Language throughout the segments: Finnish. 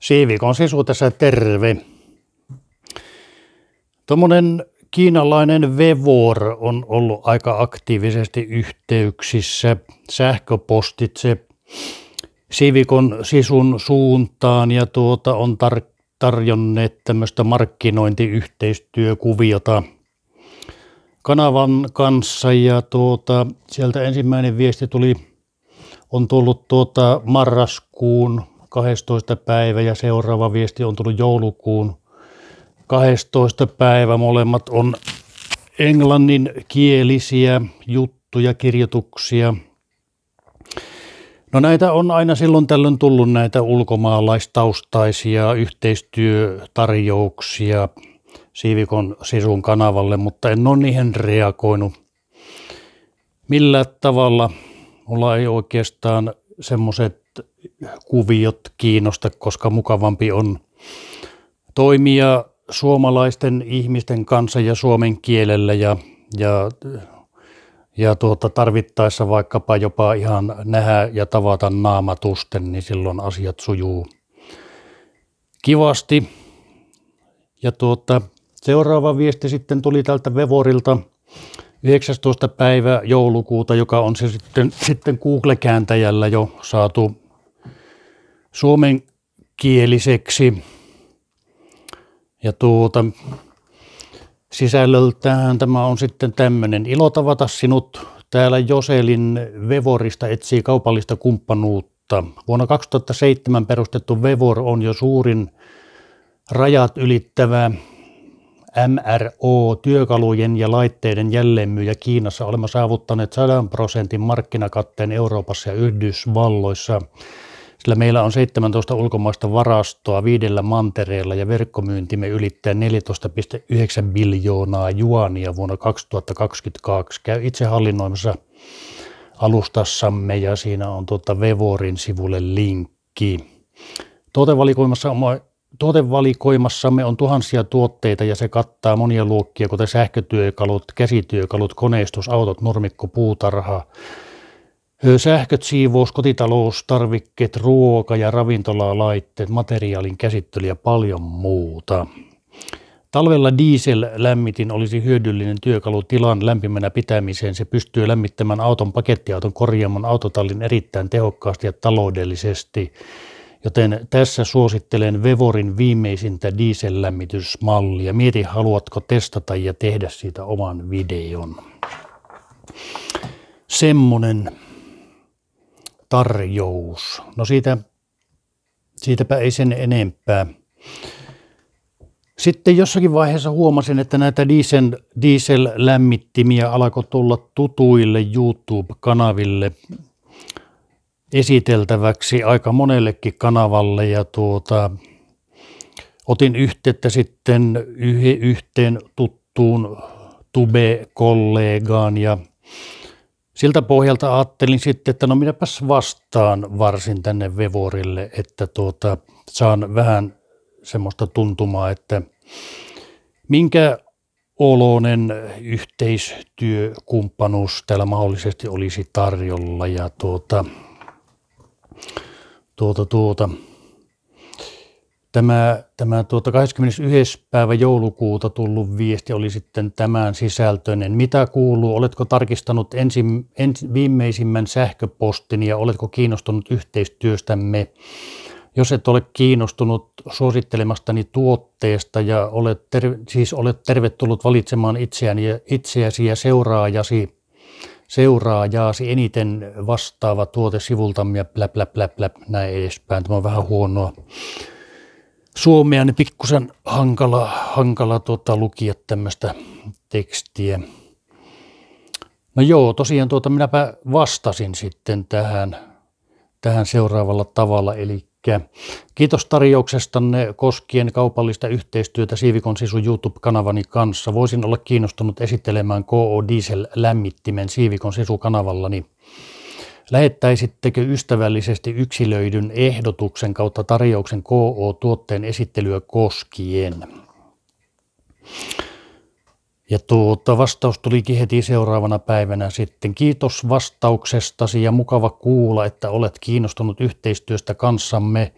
Siivikon sisu tässä terve. Tuommoinen kiinalainen Vevor on ollut aika aktiivisesti yhteyksissä sähköpostitse Siivikon sisun suuntaan ja tuota on tar- tarjonneet tämmöistä markkinointiyhteistyökuviota kanavan kanssa ja tuota, sieltä ensimmäinen viesti tuli, on tullut tuota marraskuun 12. päivä ja seuraava viesti on tullut joulukuun 12. päivä. Molemmat on englannin kielisiä juttuja, kirjoituksia. No näitä on aina silloin tällöin tullut näitä ulkomaalaistaustaisia yhteistyötarjouksia Siivikon sisun kanavalle, mutta en ole niihin reagoinut millään tavalla. Mulla ei oikeastaan semmoiset kuviot kiinnosta, koska mukavampi on toimia suomalaisten ihmisten kanssa ja suomen kielellä ja, ja, ja tuota, tarvittaessa vaikkapa jopa ihan nähdä ja tavata naamatusten, niin silloin asiat sujuu kivasti. Ja tuota, seuraava viesti sitten tuli tältä Vevorilta – 19. päivä joulukuuta, joka on se sitten, sitten Google-kääntäjällä jo saatu suomenkieliseksi. Ja tuota, sisällöltään tämä on sitten tämmöinen. Ilo tavata sinut täällä Joselin Vevorista etsii kaupallista kumppanuutta. Vuonna 2007 perustettu Vevor on jo suurin rajat ylittävä MRO-työkalujen ja laitteiden jälleenmyyjä Kiinassa olemme saavuttaneet 100 prosentin markkinakatteen Euroopassa ja Yhdysvalloissa, sillä meillä on 17 ulkomaista varastoa viidellä mantereella ja verkkomyyntimme ylittää 14,9 biljoonaa juania vuonna 2022. Käy itse hallinnoimassa alustassamme ja siinä on tuota Vevorin sivulle linkki. Tuotevalikoimassa on Tuotevalikoimassamme on tuhansia tuotteita ja se kattaa monia luokkia, kuten sähkötyökalut, käsityökalut, koneistus, autot, nurmikko, puutarha, sähköt, siivous, kotitalous, tarvikkeet, ruoka ja laitteet, materiaalin käsittely ja paljon muuta. Talvella diesel-lämmitin olisi hyödyllinen työkalu tilan lämpimänä pitämiseen. Se pystyy lämmittämään auton pakettiauton korjaamon autotallin erittäin tehokkaasti ja taloudellisesti. Joten tässä suosittelen Vevorin viimeisintä diesellämmitysmallia. Mieti, haluatko testata ja tehdä siitä oman videon. Semmonen tarjous. No siitä, siitäpä ei sen enempää. Sitten jossakin vaiheessa huomasin, että näitä diesel, diesel-lämmittimiä alkoi tulla tutuille YouTube-kanaville esiteltäväksi aika monellekin kanavalle ja tuota, otin yhteyttä sitten yhteen tuttuun Tube-kollegaan ja siltä pohjalta ajattelin sitten, että no minäpäs vastaan varsin tänne Vevorille, että tuota, saan vähän semmoista tuntumaa, että minkä oloinen yhteistyökumppanuus täällä mahdollisesti olisi tarjolla ja tuota, tuota, tuota. Tämä, tämä tuota 21. päivä joulukuuta tullut viesti oli sitten tämän sisältöinen. Mitä kuuluu? Oletko tarkistanut ensi, ensi, viimeisimmän sähköpostin ja oletko kiinnostunut yhteistyöstämme? Jos et ole kiinnostunut suosittelemastani tuotteesta ja olet, ter- siis olet tervetullut valitsemaan itseäni ja, itseäsi ja seuraajasi – seuraajaasi eniten vastaava tuote sivultamme ja blä, blä, blä, blä, näin edespäin. Tämä on vähän huonoa suomea, niin pikkusen hankala, hankala tuota, lukia tämmöistä tekstiä. No joo, tosiaan tuota, minäpä vastasin sitten tähän, tähän seuraavalla tavalla, eli Kiitos tarjouksestanne koskien kaupallista yhteistyötä Siivikon sisu YouTube-kanavani kanssa. Voisin olla kiinnostunut esittelemään KO Diesel-lämmittimen Siivikon sisu-kanavallani. Lähettäisittekö ystävällisesti yksilöidyn ehdotuksen kautta tarjouksen KO-tuotteen esittelyä koskien? Ja tuota, vastaus tulikin heti seuraavana päivänä sitten. Kiitos vastauksestasi ja mukava kuulla, että olet kiinnostunut yhteistyöstä kanssamme.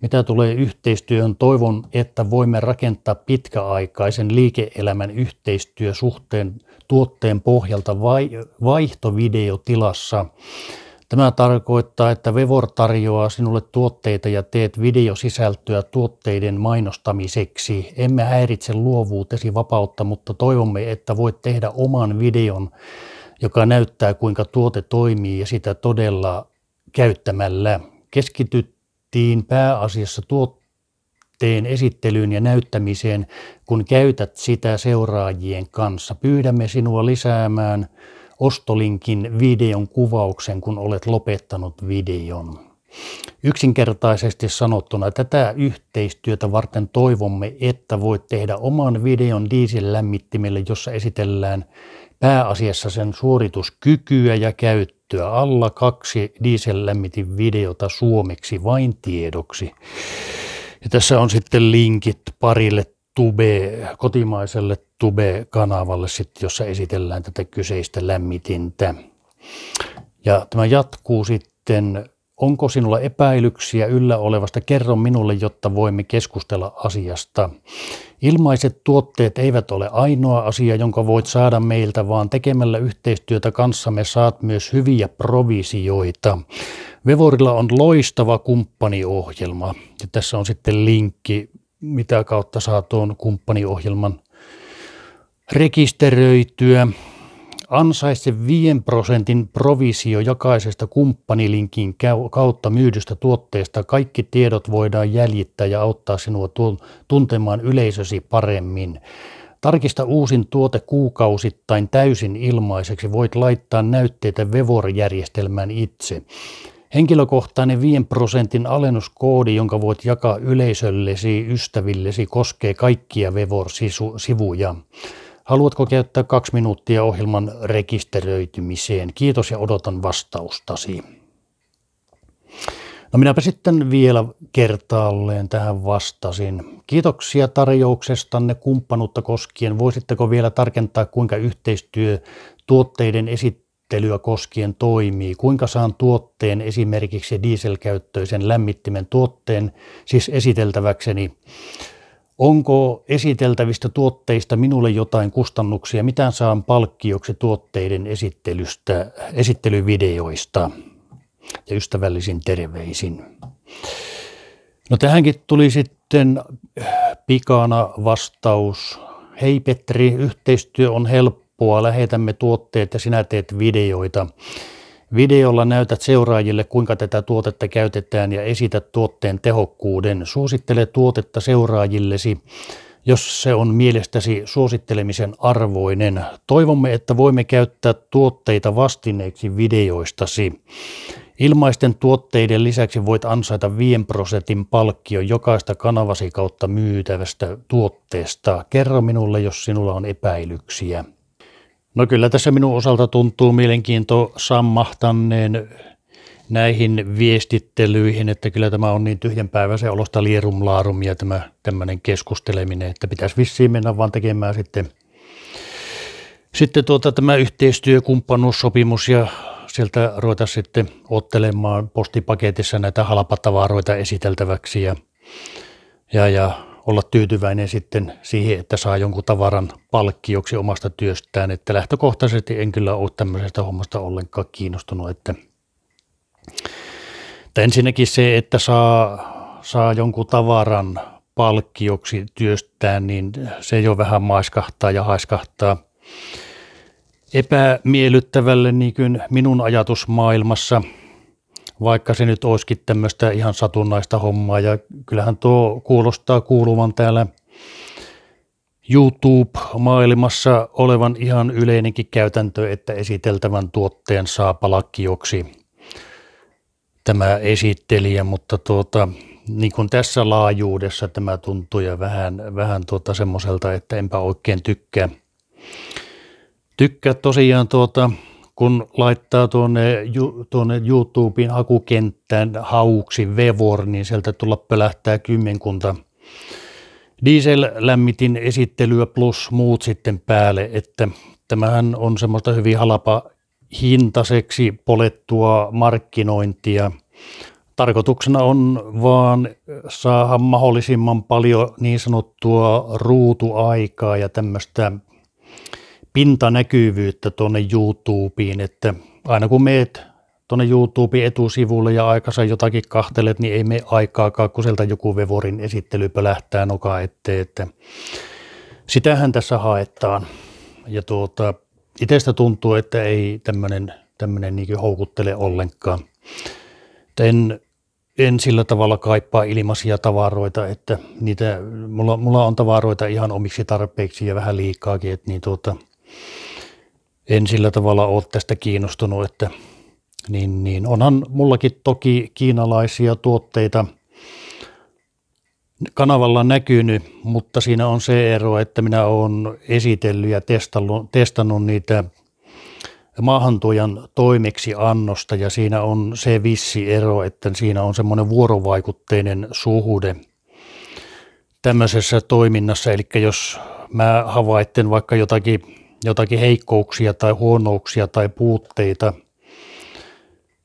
Mitä tulee yhteistyöhön, toivon, että voimme rakentaa pitkäaikaisen liike-elämän yhteistyösuhteen tuotteen pohjalta vai, vaihtovideotilassa. tilassa Tämä tarkoittaa, että Vevor tarjoaa sinulle tuotteita ja teet videosisältöä tuotteiden mainostamiseksi. Emme häiritse luovuutesi vapautta, mutta toivomme, että voit tehdä oman videon, joka näyttää kuinka tuote toimii ja sitä todella käyttämällä. Keskityttiin pääasiassa tuotteen esittelyyn ja näyttämiseen, kun käytät sitä seuraajien kanssa. Pyydämme sinua lisäämään ostolinkin videon kuvauksen, kun olet lopettanut videon. Yksinkertaisesti sanottuna tätä yhteistyötä varten toivomme, että voit tehdä oman videon diesellämmittimelle, jossa esitellään pääasiassa sen suorituskykyä ja käyttöä. Alla kaksi diesellämmitin videota suomeksi vain tiedoksi. Ja tässä on sitten linkit parille Tube, kotimaiselle Tube-kanavalle, sit, jossa esitellään tätä kyseistä lämmitintä. Ja tämä jatkuu sitten, onko sinulla epäilyksiä yllä olevasta, kerro minulle, jotta voimme keskustella asiasta. Ilmaiset tuotteet eivät ole ainoa asia, jonka voit saada meiltä, vaan tekemällä yhteistyötä kanssamme saat myös hyviä provisioita. Vevorilla on loistava kumppaniohjelma. Ja tässä on sitten linkki mitä kautta saa tuon kumppaniohjelman rekisteröityä. Ansaitse 5 prosentin provisio jokaisesta kumppanilinkin kautta myydystä tuotteesta. Kaikki tiedot voidaan jäljittää ja auttaa sinua tuntemaan yleisösi paremmin. Tarkista uusin tuote kuukausittain täysin ilmaiseksi. Voit laittaa näytteitä Vevor-järjestelmään itse. Henkilökohtainen 5 prosentin alennuskoodi, jonka voit jakaa yleisöllesi, ystävillesi, koskee kaikkia Vevor-sivuja. Haluatko käyttää kaksi minuuttia ohjelman rekisteröitymiseen? Kiitos ja odotan vastaustasi. No minäpä sitten vielä kertaalleen tähän vastasin. Kiitoksia tarjouksestanne kumppanuutta koskien. Voisitteko vielä tarkentaa, kuinka yhteistyö tuotteiden esittäminen käsittelyä koskien toimii? Kuinka saan tuotteen, esimerkiksi dieselkäyttöisen lämmittimen tuotteen, siis esiteltäväkseni? Onko esiteltävistä tuotteista minulle jotain kustannuksia? Mitä saan palkkioksi tuotteiden esittelystä, esittelyvideoista? Ja ystävällisin terveisin. No tähänkin tuli sitten pikana vastaus. Hei Petri, yhteistyö on helppo helppoa. lähetämme tuotteet ja sinä teet videoita. Videolla näytät seuraajille, kuinka tätä tuotetta käytetään ja esität tuotteen tehokkuuden. Suosittele tuotetta seuraajillesi, jos se on mielestäsi suosittelemisen arvoinen. Toivomme, että voimme käyttää tuotteita vastineeksi videoistasi. Ilmaisten tuotteiden lisäksi voit ansaita 5 prosentin palkkio jokaista kanavasi kautta myytävästä tuotteesta. Kerro minulle, jos sinulla on epäilyksiä. No kyllä tässä minun osalta tuntuu mielenkiinto sammahtaneen näihin viestittelyihin, että kyllä tämä on niin tyhjänpäiväisen olosta lierumlaarumia tämä tämmöinen keskusteleminen, että pitäisi vissiin mennä vaan tekemään sitten, sitten tuota, tämä yhteistyökumppanuussopimus ja sieltä ruveta sitten ottelemaan postipaketissa näitä halpatavaroita esiteltäväksi ja, ja, ja olla tyytyväinen sitten siihen, että saa jonkun tavaran palkkioksi omasta työstään. Että lähtökohtaisesti en kyllä ole tämmöisestä hommasta ollenkaan kiinnostunut. Että, että ensinnäkin se, että saa, saa jonkun tavaran palkkioksi työstään, niin se jo vähän maiskahtaa ja haiskahtaa epämiellyttävälle niin kuin minun ajatusmaailmassa – vaikka se nyt olisikin tämmöistä ihan satunnaista hommaa. Ja kyllähän tuo kuulostaa kuuluvan täällä YouTube-maailmassa olevan ihan yleinenkin käytäntö, että esiteltävän tuotteen saa palakkioksi. tämä esittelijä, mutta tuota, niin kuin tässä laajuudessa tämä tuntuu ja vähän, vähän tuota semmoiselta, että enpä oikein tykkää. Tykkää tosiaan tuota, kun laittaa tuonne, tuonne YouTuben hakukenttään hauksi Vevor, niin sieltä tulla pölähtää kymmenkunta diesel-lämmitin esittelyä plus muut sitten päälle, että tämähän on semmoista hyvin halapa hintaseksi polettua markkinointia. Tarkoituksena on vaan saada mahdollisimman paljon niin sanottua ruutuaikaa ja tämmöistä pintanäkyvyyttä tuonne YouTubeen, että aina kun meet tuonne YouTubeen etusivulle ja aikansa jotakin kahtelet, niin ei me aikaakaan, kun sieltä joku Vevorin esittely pölähtää noka ettei, että sitähän tässä haetaan. Ja tuota, itestä tuntuu, että ei tämmöinen tämmöinen niin houkuttele ollenkaan. en, en sillä tavalla kaipaa ilmaisia tavaroita, että niitä, mulla, mulla on tavaroita ihan omiksi tarpeiksi ja vähän liikaakin, että niin tuota, en sillä tavalla ole tästä kiinnostunut, että niin, niin onhan mullakin toki kiinalaisia tuotteita kanavalla näkynyt, mutta siinä on se ero, että minä olen esitellyt ja testannut, testannut niitä maahantuojan toimeksi annosta ja siinä on se vissi ero, että siinä on semmoinen vuorovaikutteinen suhde tämmöisessä toiminnassa. Eli jos mä havaitten vaikka jotakin jotakin heikkouksia tai huonouksia tai puutteita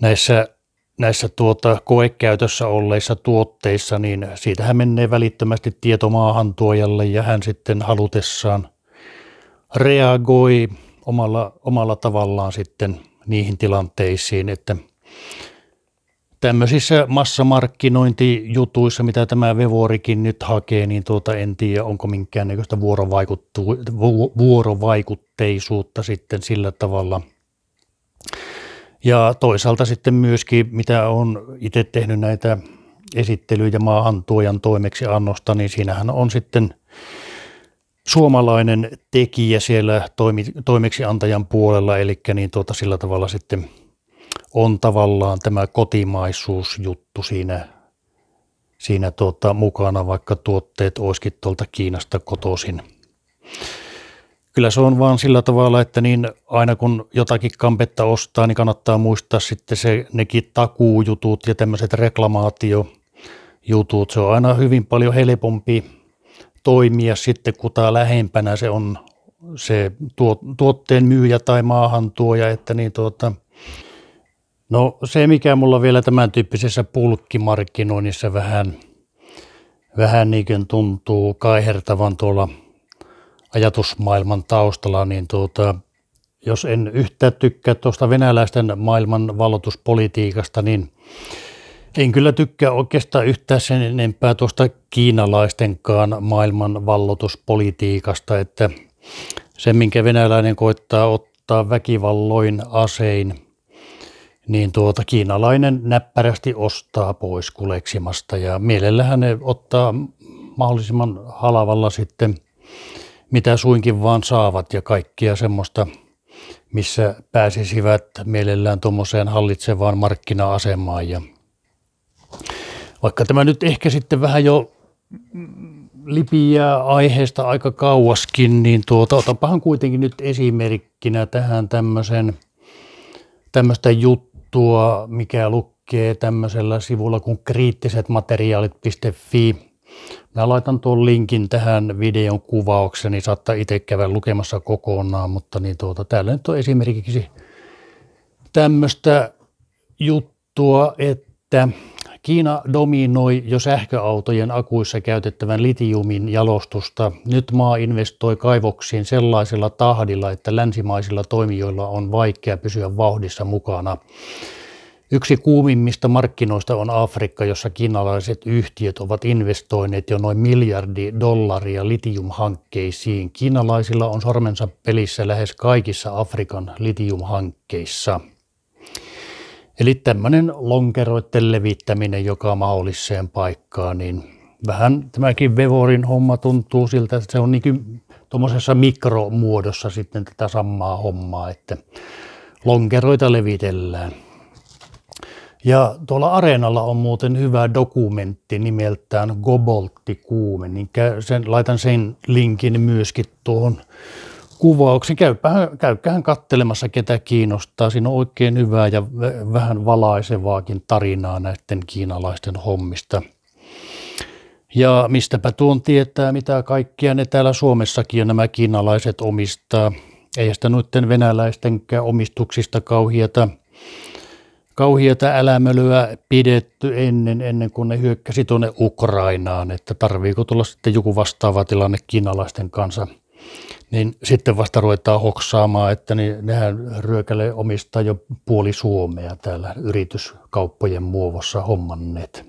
näissä, näissä tuota, koekäytössä olleissa tuotteissa, niin siitähän menee välittömästi tieto maahantuojalle ja hän sitten halutessaan reagoi omalla, omalla tavallaan sitten niihin tilanteisiin, että tämmöisissä massamarkkinointijutuissa, mitä tämä Vevorikin nyt hakee, niin tuota en tiedä, onko minkäännäköistä vuorovaikutteisuutta sitten sillä tavalla. Ja toisaalta sitten myöskin, mitä on itse tehnyt näitä esittelyjä maahantuojan toimeksi annosta, niin siinähän on sitten suomalainen tekijä siellä toimi, toimeksiantajan puolella, eli niin tuota, sillä tavalla sitten – on tavallaan tämä kotimaisuusjuttu siinä, siinä tuota, mukana, vaikka tuotteet olisikin tuolta Kiinasta kotoisin. Kyllä se on vaan sillä tavalla, että niin aina kun jotakin kampetta ostaa, niin kannattaa muistaa sitten se, nekin takuujutut ja tämmöiset reklamaatiojutut. Se on aina hyvin paljon helpompi toimia sitten, kun tämä lähempänä se on se tuotteen myyjä tai maahantuoja, että niin tuota, No se, mikä mulla vielä tämän tyyppisessä pulkkimarkkinoinnissa vähän, vähän niin tuntuu kaihertavan tuolla ajatusmaailman taustalla, niin tuota, jos en yhtä tykkää tuosta venäläisten maailman valotuspolitiikasta, niin en kyllä tykkää oikeastaan yhtään sen enempää tuosta kiinalaistenkaan maailman vallotuspolitiikasta, että se, minkä venäläinen koittaa ottaa väkivalloin asein – niin tuota, kiinalainen näppärästi ostaa pois kuleksimasta ja mielellähän ne ottaa mahdollisimman halavalla sitten mitä suinkin vaan saavat ja kaikkia semmoista, missä pääsisivät mielellään tuommoiseen hallitsevaan markkina-asemaan. Ja vaikka tämä nyt ehkä sitten vähän jo lipiää aiheesta aika kauaskin, niin tuota, otanpahan kuitenkin nyt esimerkkinä tähän tämmöisen, tämmöistä juttua juttua, mikä lukee tämmöisellä sivulla kuin kriittisetmateriaalit.fi. Mä laitan tuon linkin tähän videon kuvaukseen, niin saattaa itse käydä lukemassa kokonaan, mutta niin tuota, täällä nyt on esimerkiksi tämmöistä juttua, että Kiina dominoi jo sähköautojen akuissa käytettävän litiumin jalostusta. Nyt maa investoi kaivoksiin sellaisella tahdilla, että länsimaisilla toimijoilla on vaikea pysyä vauhdissa mukana. Yksi kuumimmista markkinoista on Afrikka, jossa kiinalaiset yhtiöt ovat investoineet jo noin miljardi dollaria litiumhankkeisiin. Kiinalaisilla on sormensa pelissä lähes kaikissa Afrikan litiumhankkeissa. Eli tämmöinen lonkeroiden levittäminen joka mahdolliseen paikkaan, niin vähän tämäkin Vevorin homma tuntuu siltä, että se on niin tuommoisessa mikromuodossa sitten tätä samaa hommaa, että lonkeroita levitellään. Ja tuolla areenalla on muuten hyvä dokumentti nimeltään Goboltti Kuume, niin sen, laitan sen linkin myöskin tuohon kuvauksen. Käypähän, käykkään kattelemassa, ketä kiinnostaa. Siinä on oikein hyvää ja vähän valaisevaakin tarinaa näiden kiinalaisten hommista. Ja mistäpä tuon tietää, mitä kaikkia ne täällä Suomessakin ja nämä kiinalaiset omistaa. Ei sitä noiden venäläistenkään omistuksista kauhiata, kauhiata älämölyä pidetty ennen, ennen kuin ne hyökkäsi tuonne Ukrainaan, että tarviiko tulla sitten joku vastaava tilanne kiinalaisten kanssa – niin sitten vasta ruvetaan hoksaamaan, että niin nehän ryökälle omistaa jo puoli Suomea täällä yrityskauppojen muovossa hommanneet.